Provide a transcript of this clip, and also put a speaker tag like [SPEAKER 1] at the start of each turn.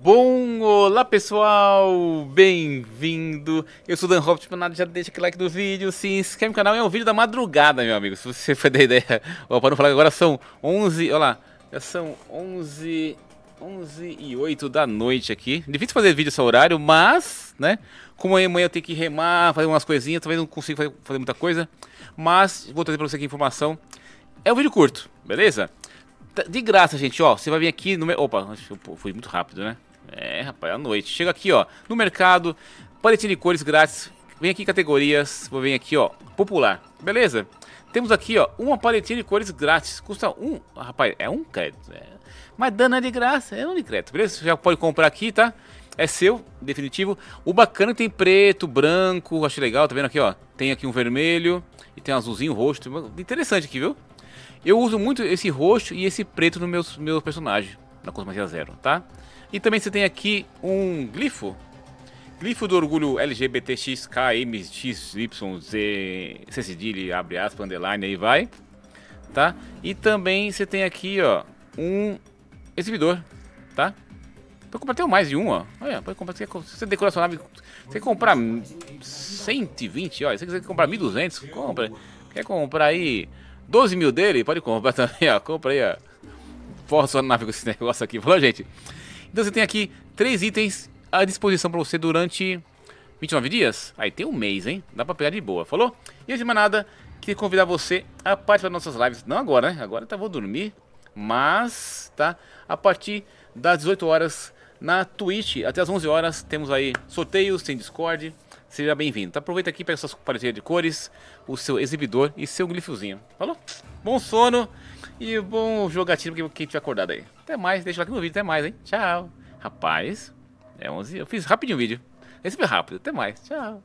[SPEAKER 1] Bom, olá pessoal, bem-vindo. Eu sou Dan Hobbit, nada já deixa aquele like do vídeo, se inscreve no canal. É um vídeo da madrugada, meu amigo. Se você foi da ideia, ó, para não falar agora são 11, olha lá, já são 11, 11 e 8 da noite aqui. Difícil fazer vídeo esse horário, mas, né? Como amanhã eu tenho que remar, fazer umas coisinhas, talvez não consiga fazer, fazer muita coisa, mas vou trazer para você aqui informação. É um vídeo curto, beleza? Tá, de graça, gente, ó, você vai vir aqui no meu... Opa, eu fui muito rápido, né? É, rapaz, à noite. Chega aqui, ó, no mercado, paletinho de cores grátis. Vem aqui em categorias, vou vir aqui, ó, popular. Beleza? Temos aqui, ó, uma paletinha de cores grátis. Custa um, rapaz, é um crédito. É. Mas dano é de graça, é um de crédito, beleza? Você já pode comprar aqui, tá? É seu, definitivo. O bacana é tem preto, branco, acho legal, tá vendo aqui, ó? Tem aqui um vermelho e tem um azulzinho, roxo. Interessante aqui, viu? Eu uso muito esse roxo e esse preto no meus meu personagem na Cosmagia Zero, tá? E também você tem aqui um glifo. Glifo do orgulho LGBTXKMXYZ, C cedilha, abre aspas, underline, aí vai, tá? E também você tem aqui, ó, um exibidor, tá? Pode comprar até mais de um, ó. Olha, pode comprar, você decorar sua nave, você comprar 120, ó, se você quiser comprar 1200, compra. Quer comprar aí 12 mil dele? Pode comprar também, ó, compra aí, ó força com esse negócio aqui, falou, gente? Então você tem aqui três itens à disposição para você durante 29 dias? Aí tem um mês, hein? Dá para pegar de boa, falou? E antes de mais nada, queria convidar você a participar das nossas lives. Não agora, né? Agora tá, vou dormir. Mas, tá? A partir das 18 horas na Twitch, até as 11 horas, temos aí sorteios, tem Discord. Seja bem-vindo. Aproveita aqui, pega suas paretinhas de cores, o seu exibidor e seu glifozinho. Falou? bom sono e bom jogatina pra quem tiver acordado aí. Até mais, deixa o like no vídeo, até mais, hein? Tchau. Rapaz, é 11, eu fiz rapidinho o vídeo. Esse foi rápido, até mais, tchau.